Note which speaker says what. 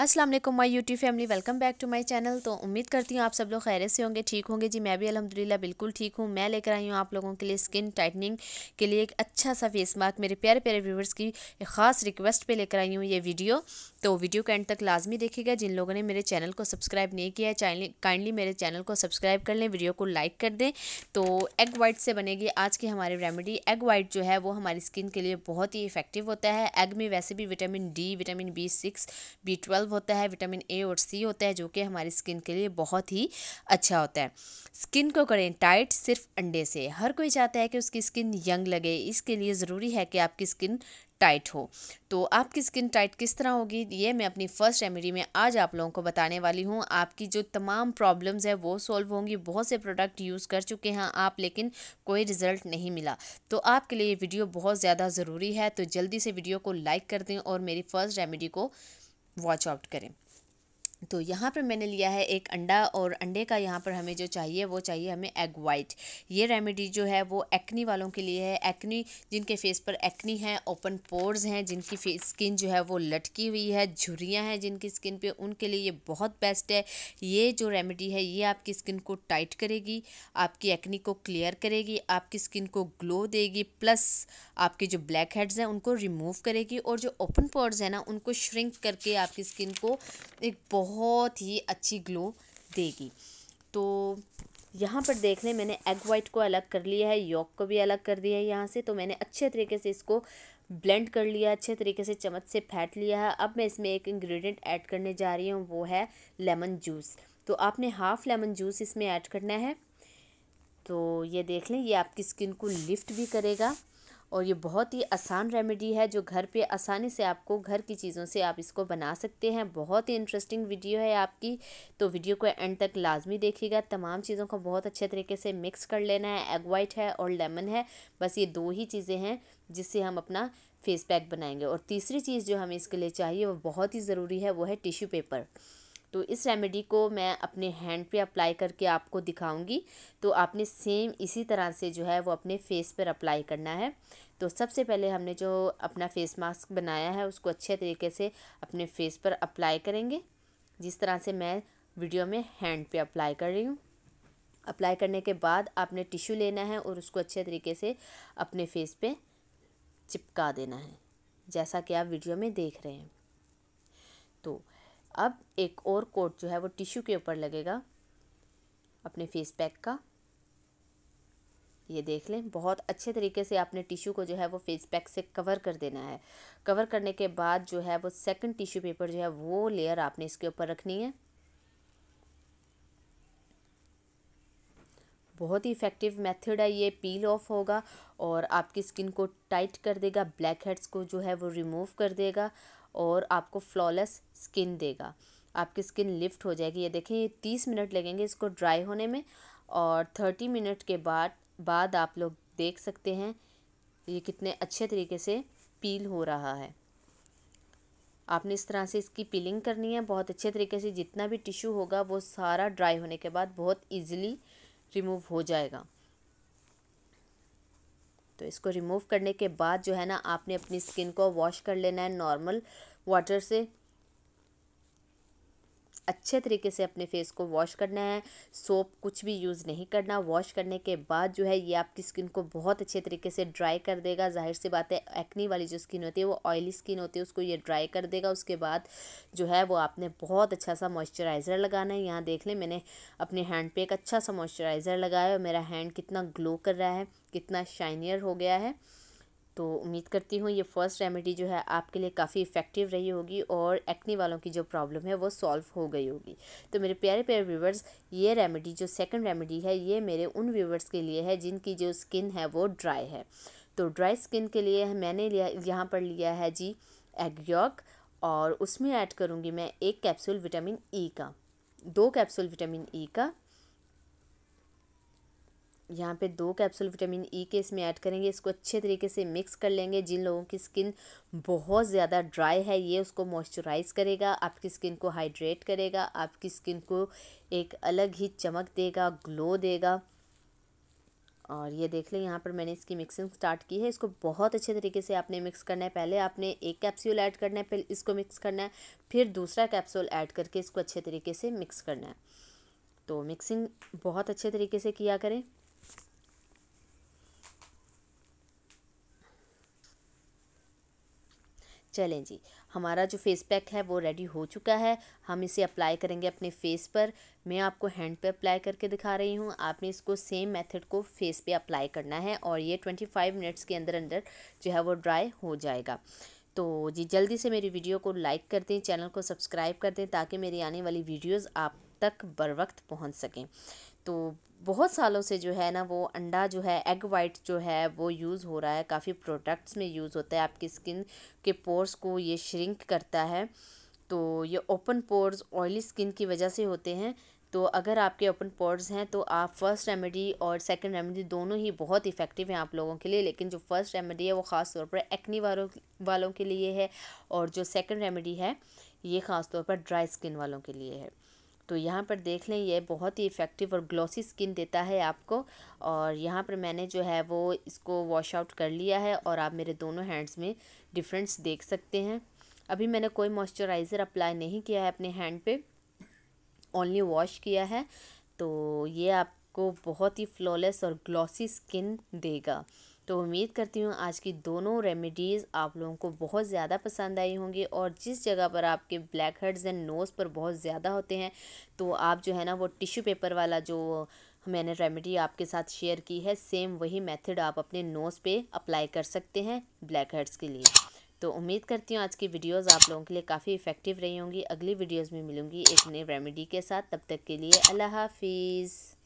Speaker 1: अस्सलाम वालेकुम my YouTube family welcome back to my channel तो उम्मीद करती हूँ आप सब लोग खैर से होंगे ठीक होंगे जी मैं भी अल्हम्दुलिल्लाह बिल्कुल ठीक हूँ मैं लेकर आई हूँ आप लोगों के लिए स्किन टाइटनिंग के लिए एक अच्छा सा फेस मास्क मेरे प्यारे प्यारे व्यूवर्स की ख़ास रिक्वेस्ट पर लेकर आई हूँ ये वीडियो तो वीडियो के एंड तक लाजमी देखेगा जिन लोगों ने मेरे चैनल को सब्सक्राइब नहीं किया काइंडली मेरे चैनल को सब्सक्राइब कर लें वीडियो को लाइक कर दें तो एग वाइट से बनेगी आज की हमारी रेमेडी एग वाइट जो है वो हमारी स्किन के लिए बहुत ही इफेक्टिव होता है एग में वैसे भी vitamin D vitamin B six B twelve twelve होता है विटामिन ए और सी होता है जो कि हमारी स्किन के लिए बहुत ही अच्छा होता है स्किन को करें टाइट सिर्फ अंडे से हर कोई चाहता है कि उसकी स्किन यंग लगे इसके लिए ज़रूरी है कि आपकी स्किन टाइट हो तो आपकी स्किन टाइट किस तरह होगी ये मैं अपनी फ़र्स्ट रेमेडी में आज आप लोगों को बताने वाली हूँ आपकी जो तमाम प्रॉब्लम्स है वो सॉल्व होंगी बहुत से प्रोडक्ट यूज़ कर चुके हैं आप लेकिन कोई रिज़ल्ट नहीं मिला तो आपके लिए ये वीडियो बहुत ज़्यादा ज़रूरी है तो जल्दी से वीडियो को लाइक कर दें और मेरी फ़र्स्ट रेमेडी को वॉच आउट करें तो यहाँ पर मैंने लिया है एक अंडा और अंडे का यहाँ पर हमें जो चाहिए वो चाहिए हमें एग वाइट ये रेमेडी जो है वो एक्नी वालों के लिए है एक्नी जिनके फेस पर एक्नी है ओपन पोर्स हैं जिनकी फेस स्किन जो है वो लटकी हुई है झुरियाँ हैं जिनकी स्किन पे उनके लिए ये बहुत बेस्ट है ये जो रेमेडी है ये आपकी स्किन को टाइट करेगी आपकी एक्नी को क्लियर करेगी आपकी स्किन को ग्लो देगी प्लस आपके जो ब्लैक हेड्स हैं उनको रिमूव करेगी और जो ओपन पोर्स हैं ना उनको श्रिंक करके आपकी स्किन को एक बहुत बहुत ही अच्छी ग्लो देगी तो यहाँ पर देख लें मैंने एग वाइट को अलग कर लिया है यॉक को भी अलग कर दिया है यहाँ से तो मैंने अच्छे तरीके से इसको ब्लेंड कर लिया अच्छे तरीके से चम्मच से फैट लिया है अब मैं इसमें एक इंग्रेडिएंट ऐड करने जा रही हूँ वो है लेमन जूस तो आपने हाफ़ लेमन जूस इसमें ऐड करना है तो ये देख लें ये आपकी स्किन को लिफ्ट भी करेगा और ये बहुत ही आसान रेमेडी है जो घर पे आसानी से आपको घर की चीज़ों से आप इसको बना सकते हैं बहुत ही इंटरेस्टिंग वीडियो है आपकी तो वीडियो को एंड तक लाजमी देखिएगा तमाम चीज़ों को बहुत अच्छे तरीके से मिक्स कर लेना है एग वाइट है और लेमन है बस ये दो ही चीज़ें हैं जिससे हम अपना फेस पैक बनाएंगे और तीसरी चीज़ जो हमें इसके लिए चाहिए वो बहुत ही ज़रूरी है वो है टिश्यू पेपर तो इस रेमेडी को मैं अपने हैंड पे अप्लाई करके आपको दिखाऊंगी तो आपने सेम इसी तरह से जो है वो अपने फेस पर अप्लाई करना है तो सबसे पहले हमने जो अपना फेस मास्क बनाया है उसको अच्छे तरीके से अपने फेस पर अप्लाई करेंगे जिस तरह से मैं वीडियो में हैंड पे अप्लाई कर रही हूँ अप्लाई करने के बाद आपने टिश्यू लेना है और उसको अच्छे तरीके से अपने फेस पे चिपका देना है जैसा कि आप वीडियो में देख रहे हैं तो अब एक और कोट जो है वो टिश्यू के ऊपर लगेगा अपने फेस पैक का ये देख लें बहुत अच्छे तरीके से आपने टिश्यू को जो है वो फेस पैक से कवर कर देना है कवर करने के बाद जो है वो सेकंड टिश्यू पेपर जो है वो लेयर आपने इसके ऊपर रखनी है बहुत ही इफ़ेक्टिव मेथड है ये पील ऑफ होगा और आपकी स्किन को टाइट कर देगा ब्लैक हेड्स को जो है वो रिमूव कर देगा और आपको फ्लॉलेस स्किन देगा आपकी स्किन लिफ्ट हो जाएगी ये देखें ये तीस मिनट लगेंगे इसको ड्राई होने में और थर्टी मिनट के बाद बाद आप लोग देख सकते हैं ये कितने अच्छे तरीके से पील हो रहा है आपने इस तरह से इसकी पीलिंग करनी है बहुत अच्छे तरीके से जितना भी टिश्यू होगा वो सारा ड्राई होने के बाद बहुत ईजिली रिमूव हो जाएगा तो इसको रिमूव करने के बाद जो है ना आपने अपनी स्किन को वॉश कर लेना है नॉर्मल वाटर से अच्छे तरीके से अपने फेस को वॉश करना है सोप कुछ भी यूज़ नहीं करना वॉश करने के बाद जो है ये आपकी स्किन को बहुत अच्छे तरीके से ड्राई कर देगा जाहिर सी बात है एक्नी वाली जो स्किन होती है वो ऑयली स्किन होती है उसको ये ड्राई कर देगा उसके बाद जो है वो आपने बहुत अच्छा सा मॉइस्चराइज़र लगाना है यहाँ देख लें मैंने अपने हैंड पे एक अच्छा सा मॉइस्चराइज़र लगाया और मेरा हैंड कितना ग्लो कर रहा है कितना शाइनियर हो गया है तो उम्मीद करती हूँ ये फ़र्स्ट रेमेडी जो है आपके लिए काफ़ी इफ़ेक्टिव रही होगी और एक्ने वालों की जो प्रॉब्लम है वो सॉल्व हो गई होगी तो मेरे प्यारे प्यारे व्यूवर्स ये रेमेडी जो सेकंड रेमेडी है ये मेरे उन व्यूवर्स के लिए है जिनकी जो स्किन है वो ड्राई है तो ड्राई स्किन के लिए मैंने लिया यहाँ पर लिया है जी एग यॉक और उसमें ऐड करूँगी मैं एक कैप्सूल विटामिन ई e का दो कैप्सूल विटामिन ई e का यहाँ पे दो कैप्सूल विटामिन ई e के इसमें ऐड करेंगे इसको अच्छे तरीके से मिक्स कर लेंगे जिन लोगों की स्किन बहुत ज़्यादा ड्राई है ये उसको मॉइस्चराइज़ करेगा आपकी स्किन को हाइड्रेट करेगा आपकी स्किन को एक अलग ही चमक देगा ग्लो देगा और ये देख लें यहाँ पर मैंने इसकी मिक्सिंग स्टार्ट की है इसको बहुत अच्छे तरीके से आपने मिक्स करना है पहले आपने एक कैप्सूल ऐड करना है फिर इसको मिक्स करना है फिर दूसरा कैप्सूल ऐड करके इसको अच्छे तरीके से मिक्स करना है तो मिक्सिंग बहुत अच्छे तरीके से किया करें चलें जी हमारा जो फेस पैक है वो रेडी हो चुका है हम इसे अप्लाई करेंगे अपने फेस पर मैं आपको हैंड पे अप्लाई करके दिखा रही हूँ आपने इसको सेम मेथड को फेस पे अप्लाई करना है और ये ट्वेंटी फाइव मिनट्स के अंदर अंदर जो है वो ड्राई हो जाएगा तो जी जल्दी से मेरी वीडियो को लाइक कर दें चैनल को सब्सक्राइब कर दें ताकि मेरी आने वाली वीडियोज़ आप तक बर वक्त पहुँच सकें तो बहुत सालों से जो है ना वो अंडा जो है एग वाइट जो है वो यूज़ हो रहा है काफ़ी प्रोडक्ट्स में यूज़ होता है आपकी स्किन के पोर्स को ये श्रिंक करता है तो ये ओपन पोर्स ऑयली स्किन की वजह से होते हैं तो अगर आपके ओपन पोर्स हैं तो आप फर्स्ट रेमेडी और सेकंड रेमेडी दोनों ही बहुत इफ़ेक्टिव हैं आप लोगों के लिए लेकिन जो फर्स्ट रेमेडी है वो ख़ास तौर पर एक्नी वालों वालों के लिए है और जो सेकंड रेमेडी है ये ख़ास तौर पर ड्राई स्किन वालों के लिए है तो यहाँ पर देख लें ये बहुत ही इफ़ेक्टिव और ग्लॉसी स्किन देता है आपको और यहाँ पर मैंने जो है वो इसको वॉश आउट कर लिया है और आप मेरे दोनों हैंड्स में डिफरेंस देख सकते हैं अभी मैंने कोई मॉइस्चराइज़र अप्लाई नहीं किया है अपने हैंड पे ओनली वॉश किया है तो ये आपको बहुत ही फ्लॉलेस और ग्लॉसी स्किन देगा तो उम्मीद करती हूँ आज की दोनों रेमेडीज़ आप लोगों को बहुत ज़्यादा पसंद आई होंगी और जिस जगह पर आपके ब्लैक हेड्स एंड नोज़ पर बहुत ज़्यादा होते हैं तो आप जो है ना वो टिश्यू पेपर वाला जो मैंने रेमेडी आपके साथ शेयर की है सेम वही मेथड आप अपने नोज़ पे अप्लाई कर सकते हैं ब्लैक हेड्स के लिए तो उम्मीद करती हूँ आज की वीडियोज़ आप लोगों के लिए काफ़ी इफ़ेक्टिव रही होंगी अगली वीडियोज़ में मिलूंगी एक नए रेमेडी के साथ तब तक के लिए अल्लाह हाफिज़